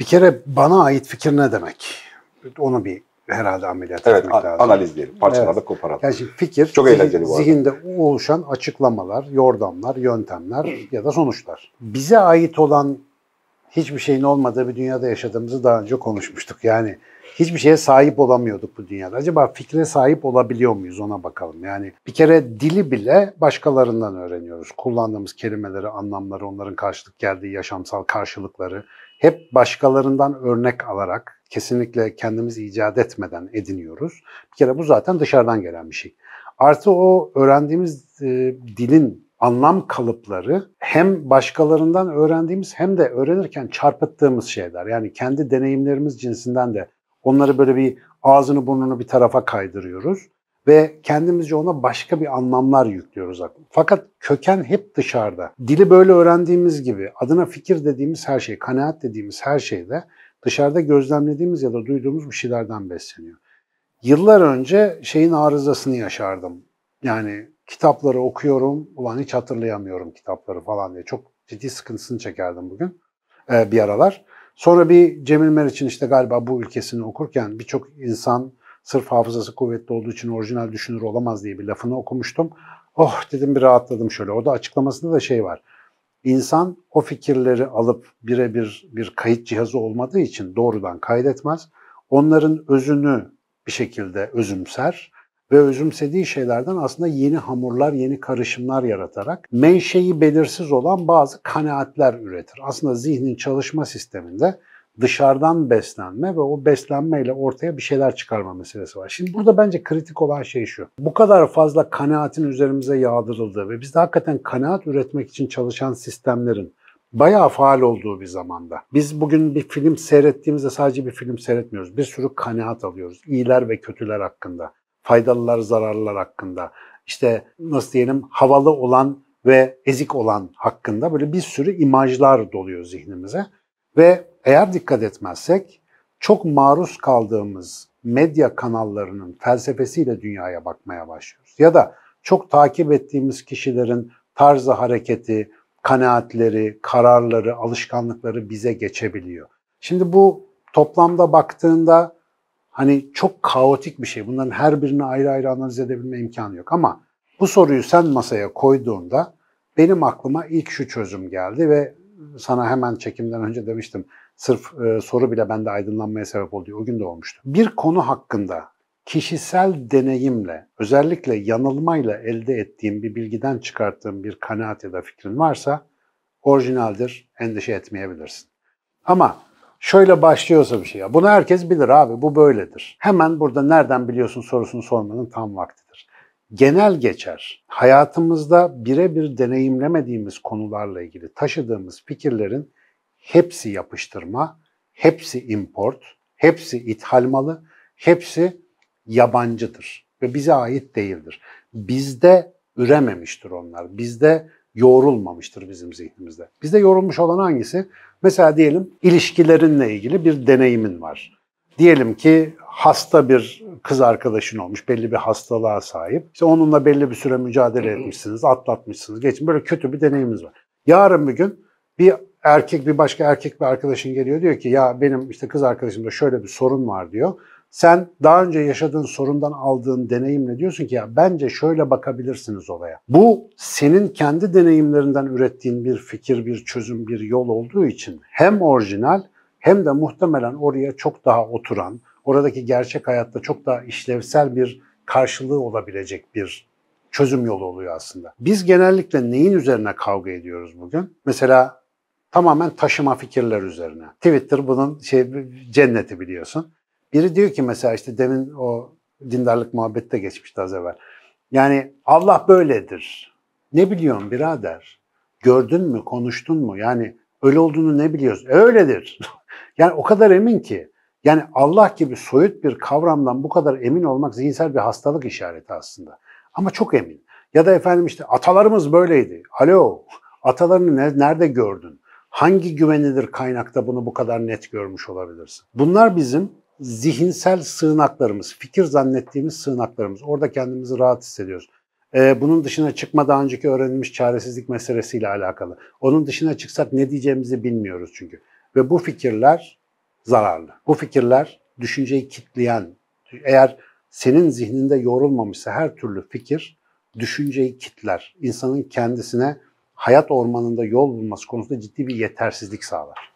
Bir kere bana ait fikir ne demek? Onu bir herhalde ameliyat evet, etmek lazım. analizleyelim. Parçalarda evet. koparalım. Yani şimdi fikir Çok eğlenceli bu arada. zihinde oluşan açıklamalar, yordamlar, yöntemler ya da sonuçlar. Bize ait olan hiçbir şeyin olmadığı bir dünyada yaşadığımızı daha önce konuşmuştuk. Yani hiçbir şeye sahip olamıyorduk bu dünyada. Acaba fikre sahip olabiliyor muyuz ona bakalım. Yani bir kere dili bile başkalarından öğreniyoruz. Kullandığımız kelimeleri, anlamları, onların karşılık geldiği yaşamsal karşılıkları hep başkalarından örnek alarak kesinlikle kendimiz icat etmeden ediniyoruz. Bir kere bu zaten dışarıdan gelen bir şey. Artı o öğrendiğimiz e, dilin anlam kalıpları hem başkalarından öğrendiğimiz hem de öğrenirken çarpıttığımız şeyler. Yani kendi deneyimlerimiz cinsinden de onları böyle bir ağzını burnunu bir tarafa kaydırıyoruz ve kendimizce ona başka bir anlamlar yüklüyoruz aklına. Fakat köken hep dışarıda. Dili böyle öğrendiğimiz gibi adına fikir dediğimiz her şey, kanaat dediğimiz her şey de dışarıda gözlemlediğimiz ya da duyduğumuz bir şeylerden besleniyor. Yıllar önce şeyin arızasını yaşardım. Yani kitapları okuyorum, ulan hiç hatırlayamıyorum kitapları falan diye. Çok ciddi sıkıntısını çekerdim bugün e, bir aralar. Sonra bir Cemil Meriç'in işte galiba bu ülkesini okurken birçok insan sırf hafızası kuvvetli olduğu için orijinal düşünür olamaz diye bir lafını okumuştum. Oh dedim bir rahatladım şöyle. O da açıklamasında da şey var. İnsan o fikirleri alıp birebir bir kayıt cihazı olmadığı için doğrudan kaydetmez. Onların özünü bir şekilde özümser ve özümsediği şeylerden aslında yeni hamurlar, yeni karışımlar yaratarak menşeyi belirsiz olan bazı kanaatler üretir. Aslında zihnin çalışma sisteminde dışarıdan beslenme ve o beslenmeyle ortaya bir şeyler çıkarma meselesi var. Şimdi burada bence kritik olan şey şu. Bu kadar fazla kanaatin üzerimize yağdırıldığı ve bizde hakikaten kanaat üretmek için çalışan sistemlerin bayağı faal olduğu bir zamanda. Biz bugün bir film seyrettiğimizde sadece bir film seyretmiyoruz. Bir sürü kanaat alıyoruz. İyiler ve kötüler hakkında, faydalılar, zararlılar hakkında, işte nasıl diyelim havalı olan ve ezik olan hakkında böyle bir sürü imajlar doluyor zihnimize. Ve eğer dikkat etmezsek çok maruz kaldığımız medya kanallarının felsefesiyle dünyaya bakmaya başlıyoruz. Ya da çok takip ettiğimiz kişilerin tarzı hareketi, kanaatleri, kararları, alışkanlıkları bize geçebiliyor. Şimdi bu toplamda baktığında hani çok kaotik bir şey. Bunların her birini ayrı ayrı analiz edebilme imkanı yok ama bu soruyu sen masaya koyduğunda benim aklıma ilk şu çözüm geldi ve sana hemen çekimden önce demiştim sırf e, soru bile bende aydınlanmaya sebep oldu. O gün de olmuştu. Bir konu hakkında kişisel deneyimle, özellikle yanılmayla elde ettiğim bir bilgiden çıkarttığım bir kanaat ya da fikrin varsa orijinaldir, endişe etmeyebilirsin. Ama şöyle başlıyorsa bir şey ya, bunu herkes bilir abi, bu böyledir. Hemen burada nereden biliyorsun sorusunu sormanın tam vaktidir. Genel geçer, hayatımızda birebir deneyimlemediğimiz konularla ilgili taşıdığımız fikirlerin hepsi yapıştırma, hepsi import, hepsi ithal malı, hepsi yabancıdır ve bize ait değildir. Bizde ürememiştir onlar. Bizde yoğrulmamıştır bizim zihnimizde. Bizde yoğrulmuş olan hangisi? Mesela diyelim ilişkilerinle ilgili bir deneyimin var. Diyelim ki hasta bir kız arkadaşın olmuş, belli bir hastalığa sahip. İşte onunla belli bir süre mücadele etmişsiniz, atlatmışsınız, geçin. Böyle kötü bir deneyiminiz var. Yarın bir gün bir erkek bir başka erkek bir arkadaşın geliyor diyor ki ya benim işte kız arkadaşımda şöyle bir sorun var diyor. Sen daha önce yaşadığın sorundan aldığın deneyimle diyorsun ki ya bence şöyle bakabilirsiniz olaya. Bu senin kendi deneyimlerinden ürettiğin bir fikir, bir çözüm, bir yol olduğu için hem orijinal hem de muhtemelen oraya çok daha oturan, oradaki gerçek hayatta çok daha işlevsel bir karşılığı olabilecek bir çözüm yolu oluyor aslında. Biz genellikle neyin üzerine kavga ediyoruz bugün? Mesela Tamamen taşıma fikirler üzerine. Twitter bunun şey cenneti biliyorsun. Biri diyor ki mesela işte demin o dindarlık muhabbette geçmişti az evvel. Yani Allah böyledir. Ne biliyorsun birader? Gördün mü, konuştun mu? Yani öyle olduğunu ne biliyoruz? E, öyledir. yani o kadar emin ki. Yani Allah gibi soyut bir kavramdan bu kadar emin olmak zihinsel bir hastalık işareti aslında. Ama çok emin. Ya da efendim işte atalarımız böyleydi. Alo, atalarını ne, nerede gördün? hangi güvenilir kaynakta bunu bu kadar net görmüş olabilirsin? Bunlar bizim zihinsel sığınaklarımız, fikir zannettiğimiz sığınaklarımız. Orada kendimizi rahat hissediyoruz. Ee, bunun dışına çıkma daha önceki öğrenilmiş çaresizlik meselesiyle alakalı. Onun dışına çıksak ne diyeceğimizi bilmiyoruz çünkü. Ve bu fikirler zararlı. Bu fikirler düşünceyi kitleyen, eğer senin zihninde yorulmamışsa her türlü fikir düşünceyi kitler. İnsanın kendisine hayat ormanında yol bulması konusunda ciddi bir yetersizlik sağlar.